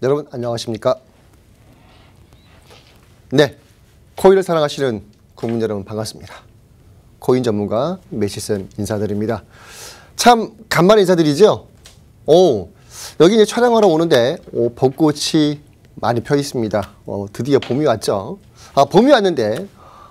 여러분 안녕하십니까? 네, 코인을 사랑하시는 국민 여러분 반갑습니다. 코인 전문가 메시쌤 인사드립니다. 참 간만에 인사드리죠? 오, 여기 이제 촬영하러 오는데 오, 벚꽃이 많이 펴 있습니다. 어, 드디어 봄이 왔죠? 아, 봄이 왔는데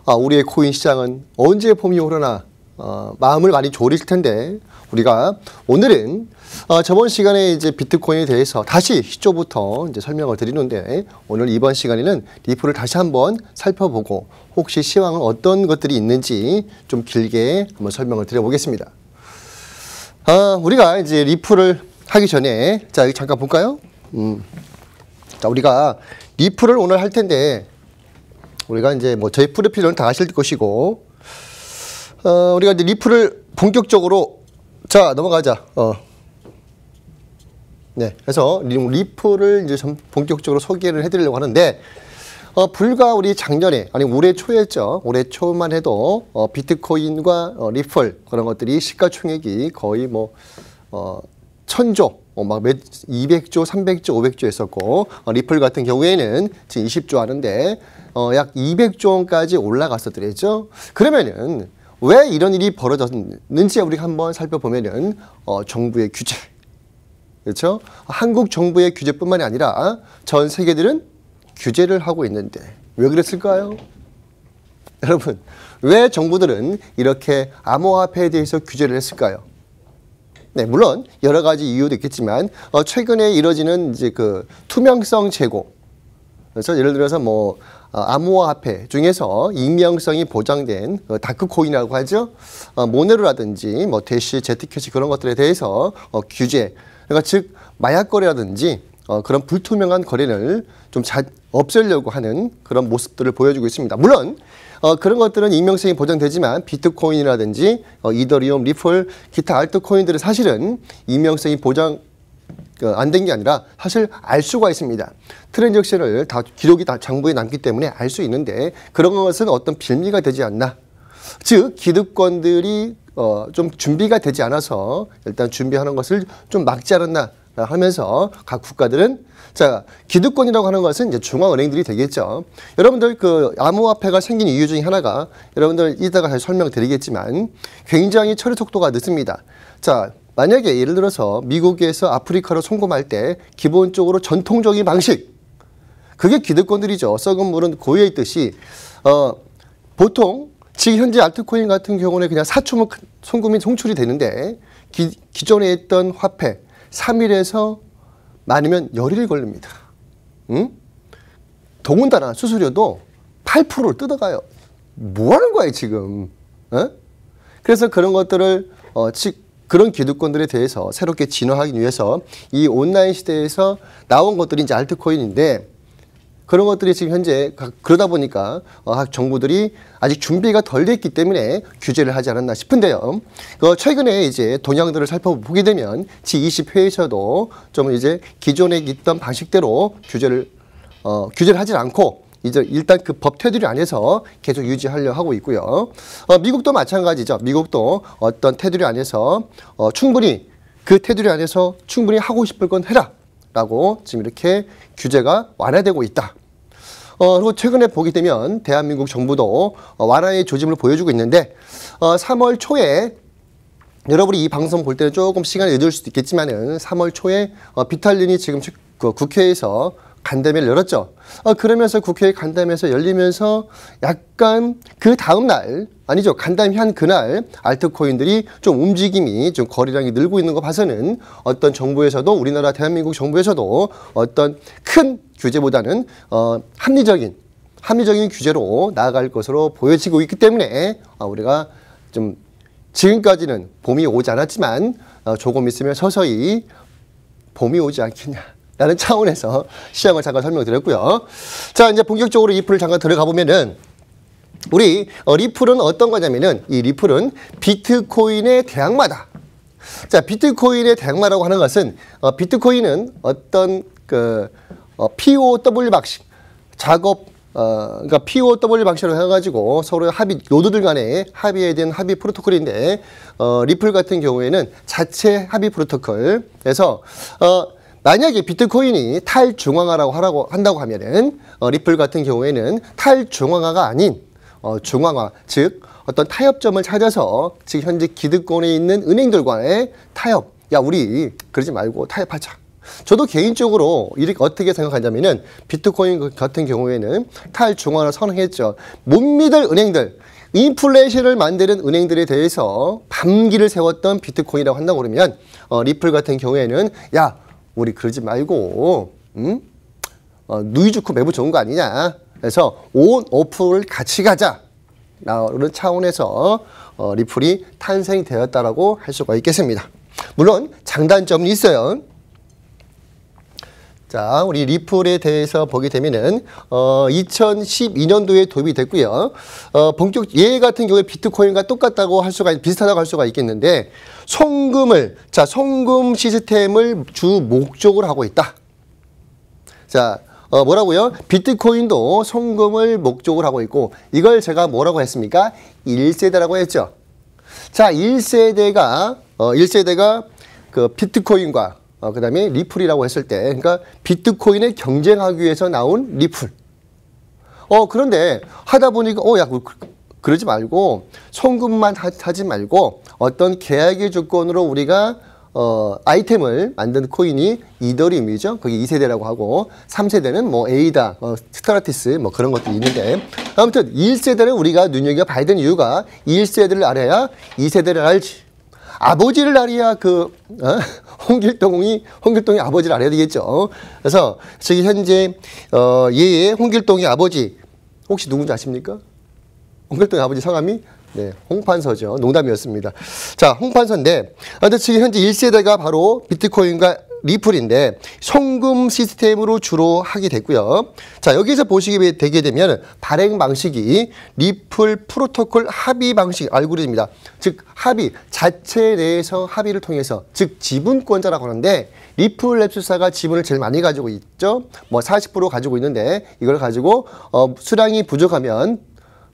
아, 우리의 코인 시장은 언제 봄이 오려나 어, 마음을 많이 졸일 텐데 우리가 오늘은 어, 저번 시간에 이제 비트코인에 대해서 다시 시초부터 이제 설명을 드리는데 오늘 이번 시간에는 리플을 다시 한번 살펴보고 혹시 시황은 어떤 것들이 있는지 좀 길게 한번 설명을 드려보겠습니다. 어, 우리가 이제 리플을 하기 전에 자 잠깐 볼까요? 음. 자 우리가 리플을 오늘 할 텐데 우리가 이제 뭐 저희 프로필은 다 아실 것이고 어, 우리가 이제 리프를 본격적으로 자 넘어가자. 어. 네, 그래서 리프를 이제 좀 본격적으로 소개를 해드리려고 하는데 어, 불과 우리 작년에 아니 올해 초였죠. 올해 초만 해도 어, 비트코인과 어, 리플 그런 것들이 시가총액이 거의 뭐 어, 천조 어, 막 몇, 200조, 300조, 500조 했었고 어, 리플 같은 경우에는 지금 20조 하는데 어, 약 200조 원까지 올라갔었더랬죠. 그러면은 왜 이런 일이 벌어졌는지 우리가 한번 살펴보면은 어, 정부의 규제 그렇죠? 한국 정부의 규제뿐만이 아니라 전 세계들은 규제를 하고 있는데 왜 그랬을까요? 여러분 왜 정부들은 이렇게 암호화폐에 대해서 규제를 했을까요? 네, 물론 여러 가지 이유도 있겠지만 어, 최근에 이뤄지는 이제 그 투명성 제고 그래서 예를 들어서 뭐 어, 암호화폐 중에서 익명성이 보장된 그 다크코인이라고 하죠. 어, 모네로라든지 뭐 대시, 제트캐시 그런 것들에 대해서 어, 규제, 그러니까 즉 마약 거래라든지 그런 불투명한 거래를 좀 없애려고 하는 그런 모습들을 보여주고 있습니다. 물론 그런 것들은 익명성이 보장되지만 비트코인이라든지 이더리움, 리플, 기타 알트코인들은 사실은 익명성이 보장 그, 안 된 게 아니라 사실 알 수가 있습니다. 트랜잭션을 다 기록이 다 장부에 남기 때문에 알 수 있는데 그런 것은 어떤 빌미가 되지 않나. 즉 기득권들이 어, 좀 준비가 되지 않아서 일단 준비하는 것을 좀 막지 않았나 하면서 각 국가들은 자 기득권이라고 하는 것은 이제 중앙은행들이 되겠죠. 여러분들 그 암호화폐가 생긴 이유 중에 하나가 여러분들 이따가 다시 설명드리겠지만 굉장히 처리 속도가 늦습니다. 자 만약에 예를 들어서 미국에서 아프리카로 송금할 때 기본적으로 전통적인 방식 그게 기득권들이죠. 썩은 물은 고여있듯이 어, 보통 지금 현재 알트코인 같은 경우는 그냥 사초면 송금이 송출이 되는데 기, 기존에 있던 화폐 3일에서 많으면 열일 걸립니다. 응? 더군다나 수수료도 8%를 뜯어가요. 뭐 하는 거야, 지금? 응? 어? 그래서 그런 것들을 어, 즉 그런 기득권들에 대해서 새롭게 진화하기 위해서 이 온라인 시대에서 나온 것들이 이제 알트코인인데 그런 것들이 지금 현재 그러다 보니까 어, 정부들이 아직 준비가 덜 됐기 때문에 규제를 하지 않았나 싶은데요. 어, 최근에 이제 동향들을 살펴보게 되면 G20 회에서도좀 이제 기존에 있던 방식대로 규제를 어, 규제를 하지 않고 이제 일단 그 법 테두리 안에서 계속 유지하려 하고 있고요. 어, 미국도 마찬가지죠. 미국도 어떤 테두리 안에서 어, 충분히 그 테두리 안에서 충분히 하고 싶을 건 해라. 라고 지금 이렇게 규제가 완화되고 있다. 어, 그리고 최근에 보게 되면 대한민국 정부도 어, 완화의 조짐을 보여주고 있는데 어, 3월 초에 여러분이 이 방송 볼 때는 조금 시간이 늦을 수도 있겠지만은 3월 초에 어, 비탈린이 지금 그 국회에서 간담회를 열었죠. 어, 그러면서 국회 간담회에서 열리면서 약간 그 다음날 아니죠. 간담회 한 그날 알트코인들이 좀 움직임이 좀 거래량이 늘고 있는 거 봐서는 어떤 정부에서도 우리나라 대한민국 정부에서도 어떤 큰 규제보다는 어, 합리적인 합리적인 규제로 나아갈 것으로 보여지고 있기 때문에 어, 우리가 좀 지금까지는 봄이 오지 않았지만 어, 조금 있으면 서서히 봄이 오지 않겠냐. 라는 차원에서 시장을 잠깐 설명드렸고요. 자, 이제 본격적으로 리플을 잠깐 들어가 보면은 우리 어, 리플은 어떤 거냐면은 이 리플은 비트코인의 대항마다. 자, 비트코인의 대항마라고 하는 것은 어, 비트코인은 어떤 그 어, POW 방식 작업 어, 그러니까 POW 방식으로 해가지고 서로 합의, 노드들 간에 합의에 대한 합의 프로토콜인데, 어, 리플 같은 경우에는 자체 합의 프로토콜. 에서 어, 만약에 비트코인이 탈중앙화라고 하라고 한다고 하면은 어, 리플 같은 경우에는 탈중앙화가 아닌 어, 중앙화 즉 어떤 타협점을 찾아서 즉 현재 기득권에 있는 은행들과의 타협 야 우리 그러지 말고 타협하자 저도 개인적으로 이렇게 어떻게 생각하냐면은 비트코인 그 같은 경우에는 탈중앙화를 선언했죠 못 믿을 은행들 인플레이션을 만드는 은행들에 대해서 밤기를 세웠던 비트코인이라고 한다고 그러면 어, 리플 같은 경우에는 야 우리 그러지 말고 음? 어, 누이 좋고 매부 좋은 거 아니냐. 그래서 온 오프를 같이 가자. 라는 차원에서 어, 리플이 탄생되었다고할 수가 있겠습니다. 물론 장단점이 있어요. 자, 우리 리플에 대해서 보게 되면은 어 2012년도에 도입이 됐고요. 어 본격 예 같은 경우에 비트코인과 똑같다고 할 수가 비슷하다고 할 수가 있겠는데 송금을 자, 송금 시스템을 주 목적으로 하고 있다. 자, 어, 뭐라고요? 비트코인도 송금을 목적으로 하고 있고 이걸 제가 뭐라고 했습니까? 1세대라고 했죠. 자, 1세대가 어, 1세대가 그 비트코인과 어, 그 다음에 리플이라고 했을 때, 그러니까 비트코인을 경쟁하기 위해서 나온 리플. 어, 그런데 하다 보니까, 어, 야, 뭐, 그, 그러지 말고, 송금만 하, 지 말고, 어떤 계약의 조건으로 우리가, 어, 아이템을 만든 코인이 이더리움이죠. 그게 2세대라고 하고, 3세대는 뭐 에이다, 어, 스타라티스, 뭐 그런 것도 있는데, 아무튼 1세대를 우리가 눈여겨봐야 되는 이유가 1세대를 알아야 2세대를 알지. 아버지를 알아야 그, 어? 홍길동이 홍길동의 아버지를 알아야 되겠죠. 그래서 지금 현재 어, 예의 홍길동의 아버지 혹시 누군지 아십니까? 홍길동의 아버지 성함이 네, 홍판서죠. 농담이었습니다. 자, 홍판서인데, 근데 지금 현재 1세대가 바로 비트코인과 리플인데 송금 시스템으로 주로 하게 됐고요. 자 여기서 보시게 되게 되면 발행 방식이 리플 프로토콜 합의 방식 알고리즘입니다. 즉 합의 자체 내에서 합의를 통해서 즉 지분권자라고 하는데 리플랩스사가 지분을 제일 많이 가지고 있죠. 뭐 40% 가지고 있는데 이걸 가지고 어, 수량이 부족하면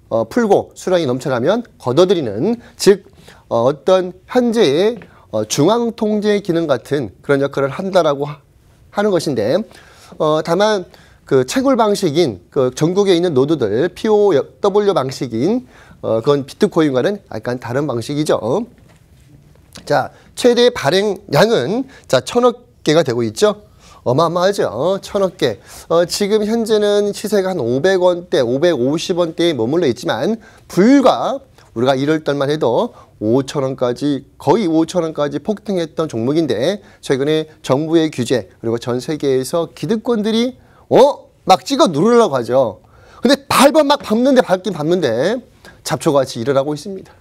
어, 풀고 수량이 넘쳐나면 걷어들이는 즉 어, 어떤 현재의 어, 중앙 통제 기능 같은 그런 역할을 한다라고 하, 는 것인데 어, 다만 그 채굴 방식인 그 전국에 있는 노드들 POW 방식인 어, 그건 비트코인과는 약간 다른 방식이죠. 자 최대 발행량은 자 천억 개가 되고 있죠. 어마어마하죠. 천억 개. 어, 지금 현재는 시세가 한 500원대, 550원대에 머물러 있지만 불과 우리가 1월 달만 해도 5천 원까지 거의 5천 원까지 폭등했던 종목인데 최근에 정부의 규제 그리고 전 세계에서 기득권들이 어? 막 찍어 누르려고 하죠. 근데 발번 막 밟는데 밟긴 밟는데 잡초같이 일을 하고 있습니다.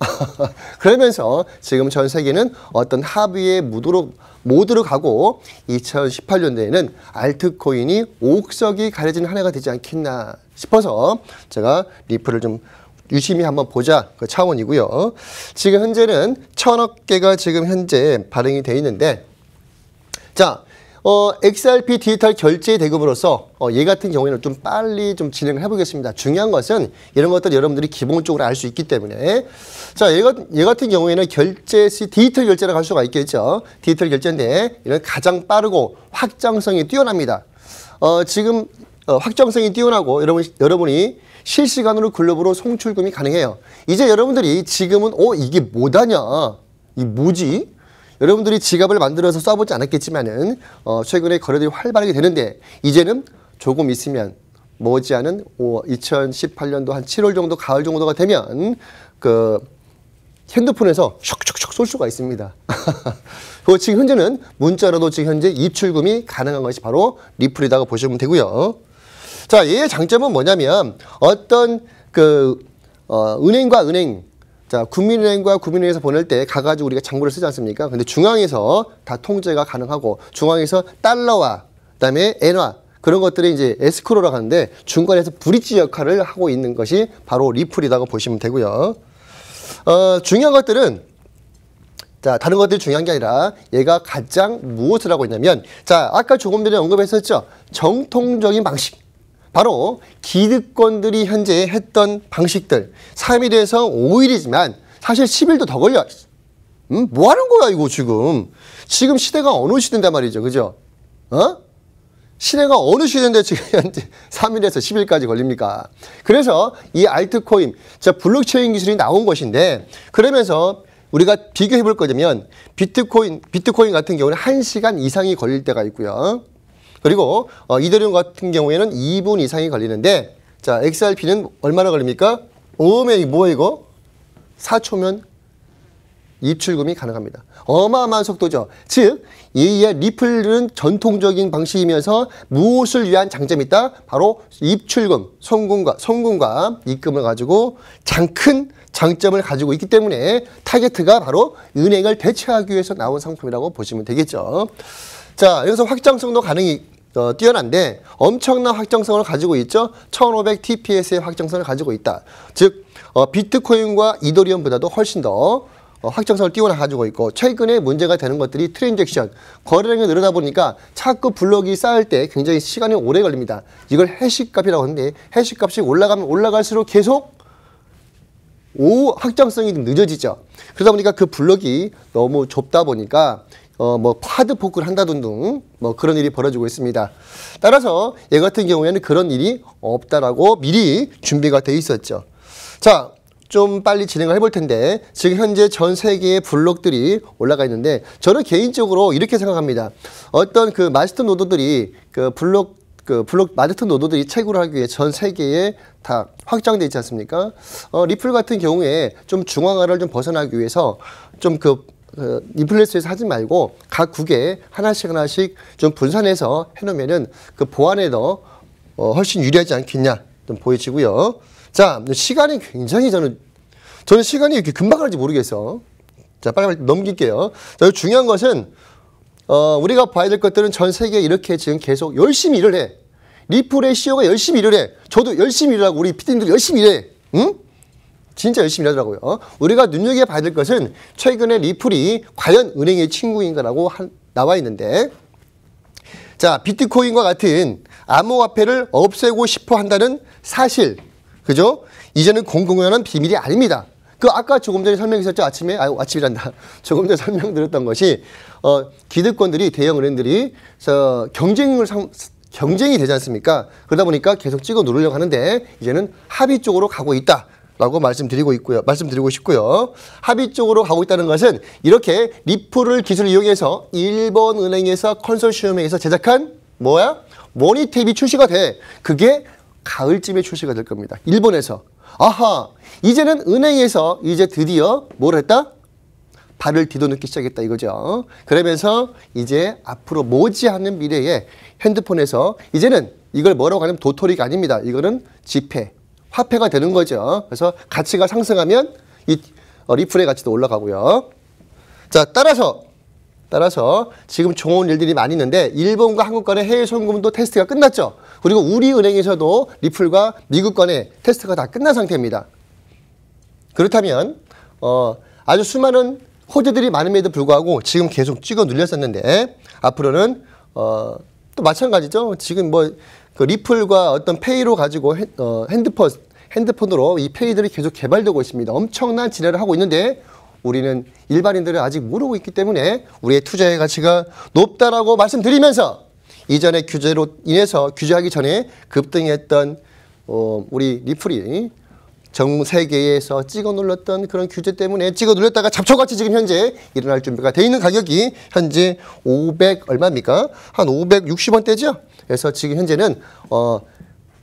그러면서 지금 전 세계는 어떤 합의에 무도로 모두로 가고 2018년도에는 알트코인이 옥석이 가려진 한 해가 되지 않겠나 싶어서 제가 리플을 좀 유심히 한번 보자 그 차원이고요. 지금 현재는 천억 개가 지금 현재 발행이 돼 있는데 자 어, XRP 디지털 결제 대금으로서 어, 얘 같은 경우에는 좀 빨리 좀 진행을 해보겠습니다. 중요한 것은 이런 것들 여러분들이 기본적으로 알 수 있기 때문에 자, 얘, 얘 같은 경우에는 결제 시 디지털 결제라고 할 수가 있겠죠. 디지털 결제인데 이런 가장 빠르고 확장성이 뛰어납니다. 어, 지금 어, 확정성이 뛰어나고 여러분, 여러분이 실시간으로 글로브로 송출금이 가능해요. 이제 여러분들이 지금은 어 이게 뭐다냐 이 뭐지? 여러분들이 지갑을 만들어서 써보지 않았겠지만은 어, 최근에 거래들이 활발하게 되는데 이제는 조금 있으면 머지않은 2018년도 한 7월 정도 가을 정도가 되면 그 핸드폰에서 촉촉촉 쏠 수가 있습니다. 그 지금 현재는 문자로도 지금 현재 입출금이 가능한 것이 바로 리플이다고 보시면 되고요. 자, 얘의 장점은 뭐냐면 어떤 그 어, 은행과 은행 자, 국민은행과 국민은행에서 보낼 때 가가지고 우리가 장부를 쓰지 않습니까? 근데 중앙에서 다 통제가 가능하고 중앙에서 달러와 그다음에 엔화 그런 것들이 이제 에스크로라고 하는데 중간에서 브릿지 역할을 하고 있는 것이 바로 리플이라고 보시면 되고요. 어, 중요한 것들은 자, 다른 것들이 중요한 게 아니라 얘가 가장 무엇을 하고 있냐면 자, 아까 조금 전에 언급했었죠. 정통적인 방식. 바로 기득권들이 현재 했던 방식들 3일에서 5일이지만 사실 10일도 더 걸려 음? 뭐 하는 거야 이거 지금 지금 시대가 어느 시대인데 말이죠 그죠 어? 시대가 어느 시대인데 지금 현재 3일에서 10일까지 걸립니까 그래서 이 알트코인 자 블록체인 기술이 나온 것인데 그러면서 우리가 비교해 볼 거냐면 비트코인 비트코인 같은 경우는 1시간 이상이 걸릴 때가 있고요 그리고 어, 이더리움 같은 경우에는 2분 이상이 걸리는데 자 XRP는 얼마나 걸립니까? 오음에 뭐 이거? 4초면 입출금이 가능합니다. 어마어마한 속도죠. 즉, 이의 리플은 전통적인 방식이면서 무엇을 위한 장점이 있다? 바로 입출금, 성공과성공과 입금을 가지고 장큰 장점을 가지고 있기 때문에 타겟트가 바로 은행을 대체하기 위해서 나온 상품이라고 보시면 되겠죠. 자, 여기서 확장성도 가능이 어, 뛰어난데 엄청난 확장성을 가지고 있죠. 1500 TPS의 확장성을 가지고 있다. 즉 어, 비트코인과 이더리움보다도 훨씬 더 어, 확장성을 뛰어나 가지고 있고 최근에 문제가 되는 것들이 트랜잭션 거래량이 늘어나 보니까 차크 블록이 쌓을때 굉장히 시간이 오래 걸립니다. 이걸 해시값이라고 하는데 해시값이 올라가면 올라갈수록 계속 오 확장성이 늦어지죠. 그러다 보니까 그 블록이 너무 좁다 보니까 어, 뭐 파드 포크를 한다든 등뭐 그런 일이 벌어지고 있습니다. 따라서 얘 같은 경우에는 그런 일이 없다라고 미리 준비가 돼 있었죠. 자, 좀 빨리 진행을 해볼 텐데 지금 현재 전 세계의 블록들이 올라가 있는데 저는 개인적으로 이렇게 생각합니다. 어떤 그 마스터 노드들이 그 블록 그 블록 마스터 노드들이 채굴 하기 위해 전 세계에 다 확장돼 있지 않습니까? 어, 리플 같은 경우에 좀 중앙화를 좀 벗어나기 위해서 좀그 어, 인플레스에서 하지 말고 각 국에 하나씩 하나씩 좀 분산해서 해놓으면은 그 보안에 도 어, 훨씬 유리하지 않겠냐 좀 보여지고요. 자 시간이 굉장히 저는 저는 시간이 이렇게 금방 갈지 모르겠어. 자 빨리 빨리 넘길게요. 자, 중요한 것은 어, 우리가 봐야 될 것들은 전 세계 이렇게 지금 계속 열심히 일을 해. 리플의 CEO가 열심히 일을 해. 저도 열심히 일하고 우리 피디님들 열심히 일해. 응? 진짜 열심히 일하더라고요. 어? 우리가 눈여겨봐야 될 것은 최근에 리플이 과연 은행의 친구인가라고 한, 나와 있는데 자 비트코인과 같은 암호화폐를 없애고 싶어 한다는 사실 그죠? 이제는 공공연한 비밀이 아닙니다. 그 아까 조금 전에 설명했었죠 아침에 아 아침이란다 조금 전에 설명드렸던 것이 어 기득권들이 대형 은행들이 저 경쟁을 상, 경쟁이 되지 않습니까 그러다 보니까 계속 찍어 누르려고 하는데 이제는 합의 쪽으로 가고 있다 라고 말씀드리고 있고요. 말씀드리고 싶고요. 합의 쪽으로 가고 있다는 것은 이렇게 리플을 기술을 이용해서 일본 은행에서 컨소시엄에서 제작한 뭐야? 모니탭이 출시가 돼. 그게 가을쯤에 출시가 될 겁니다. 일본에서. 아하. 이제는 은행에서 이제 드디어 뭘 했다? 발을 뒤도놓기 시작했다 이거죠. 그러면서 이제 앞으로 모지않는 미래에 핸드폰에서 이제는 이걸 뭐라고 하냐면 도토리가 아닙니다. 이거는 지폐, 화폐가 되는 거죠. 그래서 가치가 상승하면 이 어, 리플의 가치도 올라가고요. 자, 따라서 따라서 지금 좋은 일들이 많이 있는데 일본과 한국 간의 해외 송금도 테스트가 끝났죠. 그리고 우리 은행에서도 리플과 미국 간의 테스트가 다 끝난 상태입니다. 그렇다면 어, 아주 수많은 호재들이 많음에도 불구하고 지금 계속 찍어 눌렸었는데 앞으로는 어, 또 마찬가지죠. 지금 뭐그 리플과 어떤 페이로 가지고 핸, 어, 핸드폰, 핸드폰으로 이 페이들이 계속 개발되고 있습니다. 엄청난 진화를 하고 있는데 우리는 일반인들은 아직 모르고 있기 때문에 우리의 투자의 가치가 높다라고 말씀드리면서 이전의 규제로 인해서 규제하기 전에 급등했던 어, 우리 리플이 전 세계에서 찍어 눌렀던 그런 규제 때문에 찍어 눌렀다가 잡초같이 지금 현재 일어날 준비가 돼 있는 가격이 현재 500 얼마입니까? 한 560원대죠? 그래서 지금 현재는 어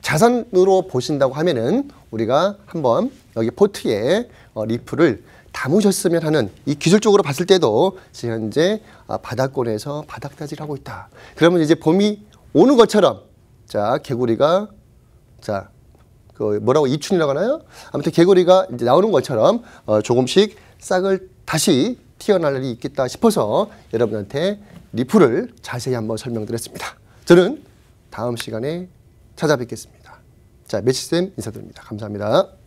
자산으로 보신다고 하면은 우리가 한번 여기 포트에 어 리프를 담으셨으면 하는 이 기술적으로 봤을 때도 지금 현재 아, 바닥권에서 바닥다지를 하고 있다. 그러면 이제 봄이 오는 것처럼 자 개구리가 자그 뭐라고 이춘이라고 하나요? 아무튼 개구리가 이제 나오는 것처럼 어, 조금씩 싹을 다시 튀어나올 일이 있겠다 싶어서 여러분한테 리프를 자세히 한번 설명드렸습니다. 저는 다음 시간에 찾아뵙겠습니다. 자, 매치쌤 인사드립니다. 감사합니다.